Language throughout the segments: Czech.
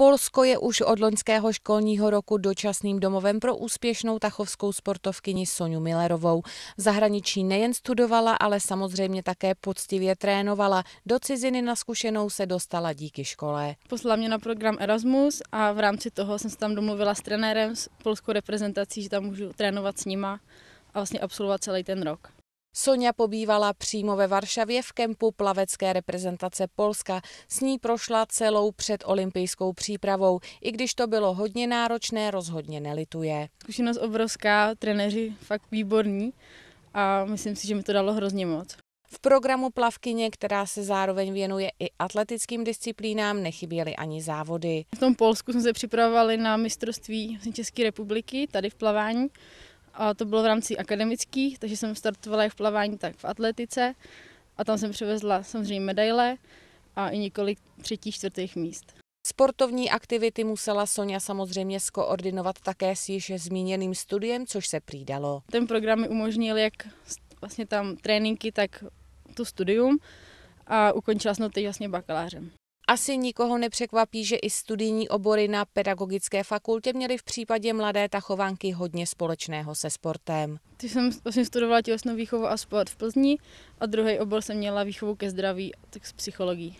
Polsko je už od loňského školního roku dočasným domovem pro úspěšnou tachovskou sportovkyni Soniu Millerovou. V zahraničí nejen studovala, ale samozřejmě také poctivě trénovala. Do ciziny na zkušenou se dostala díky škole. Poslala mě na program Erasmus a v rámci toho jsem se tam domluvila s trenérem s polskou reprezentací, že tam můžu trénovat s nima a vlastně absolvovat celý ten rok. Sonja pobývala přímo ve Varšavě v kempu plavecké reprezentace Polska. S ní prošla celou olympijskou přípravou. I když to bylo hodně náročné, rozhodně nelituje. Zkušenost obrovská, trenéři fakt výborní a myslím si, že mi to dalo hrozně moc. V programu plavkyně, která se zároveň věnuje i atletickým disciplínám, nechyběly ani závody. V tom Polsku jsme se připravovali na mistrovství České republiky, tady v plavání a to bylo v rámci akademických, takže jsem startovala jak v plavání, tak v atletice. A tam jsem přivezla samozřejmě medaile a i několik třetích, čtvrtých míst. Sportovní aktivity musela Sonja samozřejmě skoordinovat také s již zmíněným studiem, což se přidalo. Ten program mi umožnil jak vlastně tam tréninky, tak to studium a ukončila jsem teď vlastně bakalářem. Asi nikoho nepřekvapí, že i studijní obory na pedagogické fakultě měly v případě mladé tachovanky hodně společného se sportem. Ty jsem vlastně studovala tělesnou výchovu a sport v Plzni a druhý obor jsem měla výchovu ke zdraví, tak s psychologií.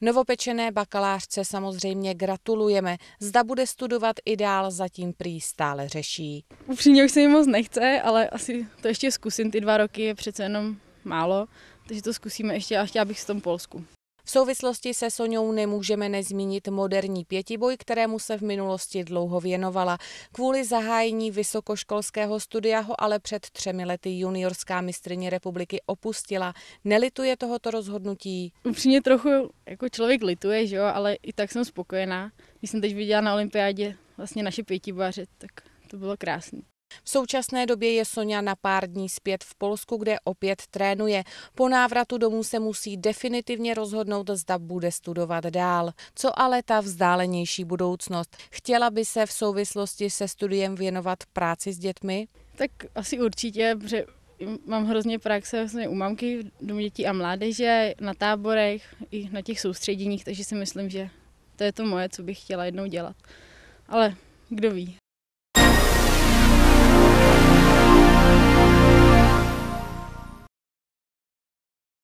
Novopečené bakalářce samozřejmě gratulujeme. Zda bude studovat i dál, zatím prý stále řeší. Upřímně už se mi moc nechce, ale asi to ještě zkusím. Ty dva roky je přece jenom málo, takže to zkusíme ještě a chtěla bych v tom Polsku. V souvislosti se Soňou nemůžeme nezmínit moderní pětiboj, kterému se v minulosti dlouho věnovala. Kvůli zahájení vysokoškolského studia ho ale před třemi lety juniorská mistrně republiky opustila. Nelituje tohoto rozhodnutí? Upřímně trochu jako člověk lituje, že jo, ale i tak jsem spokojená. Když jsem teď viděla na olympiádě vlastně naše pětibaře, tak to bylo krásné. V současné době je Sonja na pár dní zpět v Polsku, kde opět trénuje. Po návratu domů se musí definitivně rozhodnout, zda bude studovat dál. Co ale ta vzdálenější budoucnost? Chtěla by se v souvislosti se studiem věnovat práci s dětmi? Tak asi určitě, protože mám hrozně praxe vlastně u mamky, domů dětí a mládeže, na táborech, i na těch soustředěních, takže si myslím, že to je to moje, co bych chtěla jednou dělat. Ale kdo ví.